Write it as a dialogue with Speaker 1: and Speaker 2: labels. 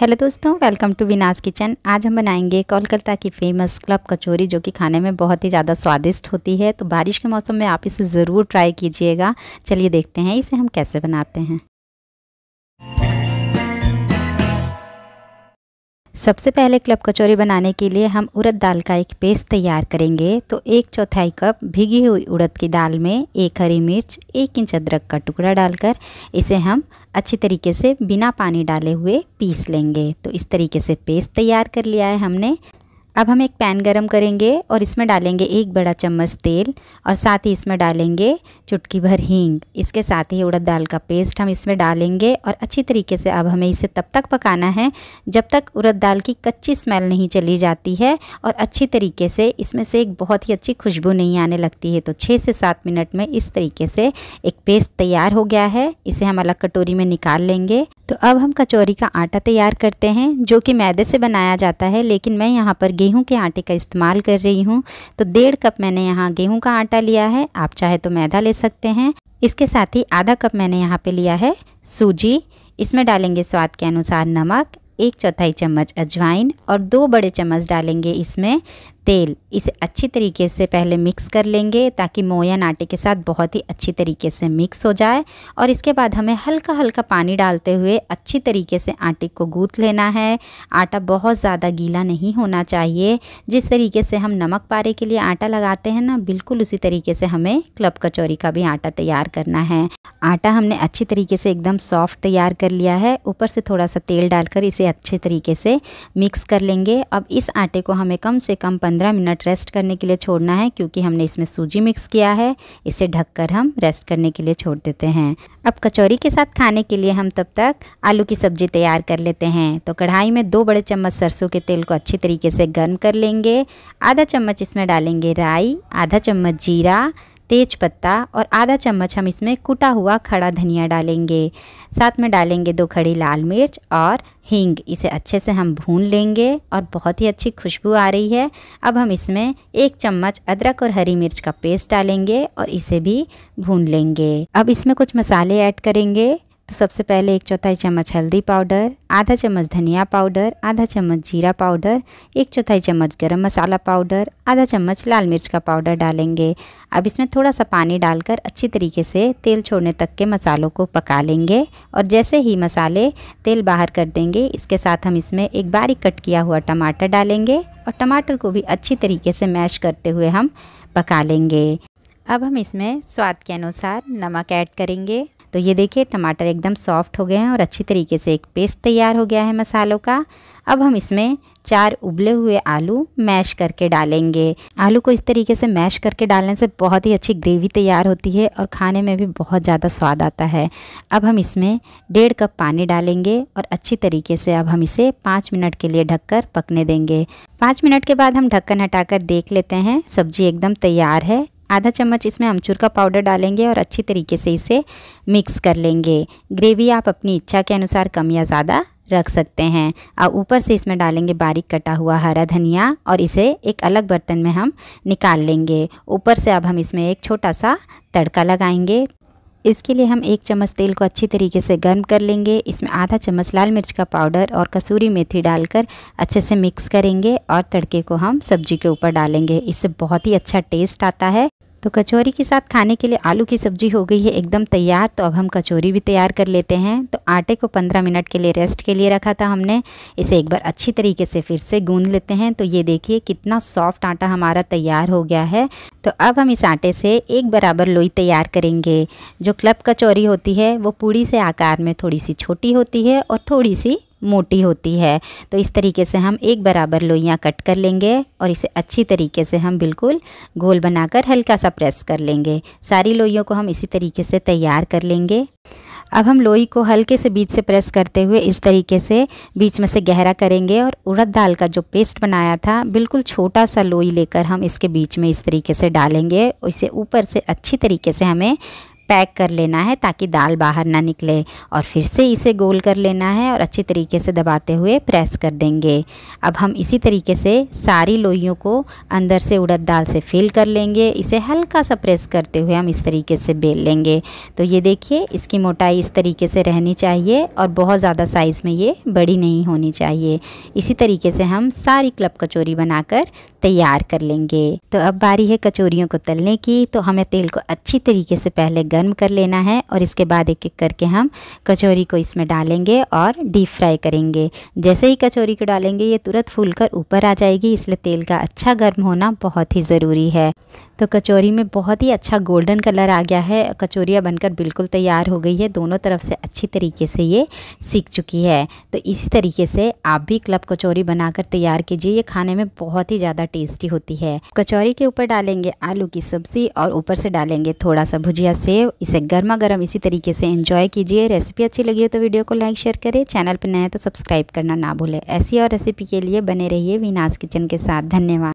Speaker 1: hello दोस्तों welcome to विनास kitchen आज हम बनाएंगे कोलकाता की फेमस क्लब कचौरी जो कि खाने में बहुत ही ज़्यादा स्वादिष्ट होती है तो बारिश के मौसम में आप इसे ज़रूर ट्राई कीजिएगा चलिए देखते हैं इसे हम कैसे बनाते हैं सबसे पहले क्लब कचौरी बनाने के लिए हम उड़द दाल का एक पेस्ट तैयार करेंगे तो एक चौथाई कप भिगी हुई उड़द की दाल में एक हरी मिर्च एक इंच अदरक का टुकड़ा डालकर इसे हम अच्छी तरीके से बिना पानी डाले हुए पीस लेंगे तो इस तरीके से पेस्ट तैयार कर लिया है हमने अब हम एक पैन गरम करेंगे और इसमें डालेंगे एक बड़ा चम्मच तेल और साथ ही इसमें डालेंगे चुटकी भर हींग इसके साथ ही उड़द दाल का पेस्ट हम इसमें डालेंगे और अच्छी तरीके से अब हमें इसे तब तक पकाना है जब तक उड़द दाल की कच्ची स्मेल नहीं चली जाती है और अच्छी तरीके से इसमें से एक बहुत ही अच्छी खुशबू नहीं आने लगती है तो छः से सात मिनट में इस तरीके से एक पेस्ट तैयार हो गया है इसे हम अलग कटोरी में निकाल लेंगे तो अब हम कचौरी का आटा तैयार करते हैं जो कि मैदे से बनाया जाता है लेकिन मैं यहाँ पर गेहूं के आटे का इस्तेमाल कर रही हूँ तो डेढ़ कप मैंने यहाँ गेहूं का आटा लिया है आप चाहे तो मैदा ले सकते हैं इसके साथ ही आधा कप मैंने यहाँ पे लिया है सूजी इसमें डालेंगे स्वाद के अनुसार नमक एक चौथाई चम्मच अजवाइन और दो बड़े चम्मच डालेंगे इसमें तेल इसे अच्छी तरीके से पहले मिक्स कर लेंगे ताकि मोयन आटे के साथ बहुत ही अच्छी तरीके से मिक्स हो जाए और इसके बाद हमें हल्का हल्का पानी डालते हुए अच्छी तरीके से आटे को गूँथ लेना है आटा बहुत ज़्यादा गीला नहीं होना चाहिए जिस तरीके से हम नमक पारे के लिए आटा लगाते हैं ना बिल्कुल उसी तरीके से हमें क्लब कचौरी का भी आटा तैयार करना है आटा हमने अच्छी तरीके से एकदम सॉफ्ट तैयार कर लिया है ऊपर से थोड़ा सा तेल डालकर इसे अच्छे तरीके से मिक्स कर लेंगे अब इस आटे को हमें कम से कम 15 मिनट रेस्ट करने के लिए छोड़ना है क्योंकि हमने इसमें सूजी मिक्स किया है इसे ढककर हम रेस्ट करने के लिए छोड़ देते हैं अब कचौरी के साथ खाने के लिए हम तब तक आलू की सब्ज़ी तैयार कर लेते हैं तो कढ़ाई में दो बड़े चम्मच सरसों के तेल को अच्छी तरीके से गर्म कर लेंगे आधा चम्मच इसमें डालेंगे राई आधा चम्मच जीरा तेज पत्ता और आधा चम्मच हम इसमें कुटा हुआ खड़ा धनिया डालेंगे साथ में डालेंगे दो खड़ी लाल मिर्च और हींग इसे अच्छे से हम भून लेंगे और बहुत ही अच्छी खुशबू आ रही है अब हम इसमें एक चम्मच अदरक और हरी मिर्च का पेस्ट डालेंगे और इसे भी भून लेंगे अब इसमें कुछ मसाले ऐड करेंगे तो सबसे पहले एक चौथाई चम्मच हल्दी पाउडर आधा चम्मच धनिया पाउडर आधा चम्मच जीरा पाउडर एक चौथाई चम्मच गरम मसाला पाउडर आधा चम्मच लाल मिर्च का पाउडर डालेंगे अब इसमें थोड़ा सा पानी डालकर अच्छी तरीके से तेल छोड़ने तक के मसालों को पका लेंगे और जैसे ही मसाले तेल बाहर कर देंगे इसके साथ हम इसमें एक बारीक कट किया हुआ टमाटर डालेंगे और टमाटर को भी अच्छी तरीके से मैश करते हुए हम पका लेंगे अब हम इसमें स्वाद के अनुसार नमक ऐड करेंगे तो ये देखिए टमाटर एकदम सॉफ्ट हो गए हैं और अच्छी तरीके से एक पेस्ट तैयार हो गया है मसालों का अब हम इसमें चार उबले हुए आलू मैश करके डालेंगे आलू को इस तरीके से मैश करके डालने से बहुत ही अच्छी ग्रेवी तैयार होती है और खाने में भी बहुत ज़्यादा स्वाद आता है अब हम इसमें डेढ़ कप पानी डालेंगे और अच्छी तरीके से अब हम इसे पाँच मिनट के लिए ढककर पकने देंगे पाँच मिनट के बाद हम ढक्कन हटाकर देख लेते हैं सब्जी एकदम तैयार है आधा चम्मच इसमें अमचूर का पाउडर डालेंगे और अच्छी तरीके से इसे मिक्स कर लेंगे ग्रेवी आप अपनी इच्छा के अनुसार कम या ज़्यादा रख सकते हैं और ऊपर से इसमें डालेंगे बारीक कटा हुआ हरा धनिया और इसे एक अलग बर्तन में हम निकाल लेंगे ऊपर से अब हम इसमें एक छोटा सा तड़का लगाएंगे इसके लिए हम एक चम्मच तेल को अच्छी तरीके से गर्म कर लेंगे इसमें आधा चम्मच लाल मिर्च का पाउडर और कसूरी मेथी डालकर अच्छे से मिक्स करेंगे और तड़के को हम सब्जी के ऊपर डालेंगे इससे बहुत ही अच्छा टेस्ट आता है तो कचौरी के साथ खाने के लिए आलू की सब्ज़ी हो गई है एकदम तैयार तो अब हम कचौरी भी तैयार कर लेते हैं तो आटे को 15 मिनट के लिए रेस्ट के लिए रखा था हमने इसे एक बार अच्छी तरीके से फिर से गूंद लेते हैं तो ये देखिए कितना सॉफ्ट आटा हमारा तैयार हो गया है तो अब हम इस आटे से एक बराबर लोई तैयार करेंगे जो क्लब कचौरी होती है वो पूड़ी से आकार में थोड़ी सी छोटी होती है और थोड़ी सी मोटी होती है तो इस तरीके से हम एक बराबर लोइयाँ कट कर लेंगे और इसे अच्छी तरीके से हम बिल्कुल गोल बनाकर हल्का सा प्रेस कर लेंगे सारी लोइयों को हम इसी तरीके से तैयार कर लेंगे अब हम लोई को हल्के से बीच से प्रेस करते हुए इस तरीके से बीच में से गहरा करेंगे और उड़द दाल का जो पेस्ट बनाया था बिल्कुल छोटा सा लोई लेकर हम इसके बीच में इस तरीके से डालेंगे और इसे ऊपर से अच्छी तरीके से हमें पैक कर लेना है ताकि दाल बाहर ना निकले और फिर से इसे गोल कर लेना है और अच्छे तरीके से दबाते हुए प्रेस कर देंगे अब हम इसी तरीके से सारी लोइयों को अंदर से उड़द दाल से फिल कर लेंगे इसे हल्का सा प्रेस करते हुए हम इस तरीके से बेल लेंगे तो ये देखिए इसकी मोटाई इस तरीके से रहनी चाहिए और बहुत ज़्यादा साइज़ में ये बड़ी नहीं होनी चाहिए इसी तरीके से हम सारी क्लब कचोरी बनाकर तैयार कर लेंगे तो अब बारी है कचोरियों को तलने की तो हमें तेल को अच्छी तरीके से पहले गर्म कर लेना है और इसके बाद एक एक करके हम कचौरी को इसमें डालेंगे और डीप फ्राई करेंगे जैसे ही कचौरी को डालेंगे ये तुरंत कर ऊपर आ जाएगी इसलिए तेल का अच्छा गर्म होना बहुत ही ज़रूरी है तो कचौरी में बहुत ही अच्छा गोल्डन कलर आ गया है कचौरियाँ बनकर बिल्कुल तैयार हो गई है दोनों तरफ से अच्छी तरीके से ये सीख चुकी है तो इसी तरीके से आप भी क्लब कचौरी बनाकर तैयार कीजिए ये खाने में बहुत ही ज़्यादा टेस्टी होती है कचौरी के ऊपर डालेंगे आलू की सब्जी और ऊपर से डालेंगे थोड़ा सा भुजिया सेव इसे गर्मा गर्म इसी तरीके से एंजॉय कीजिए रेसिपी अच्छी लगी हो तो वीडियो को लाइक शेयर करें चैनल पर नए तो सब्सक्राइब करना ना भूलें ऐसी और रेसिपी के लिए बने रहिए विनाश किचन के साथ धन्यवाद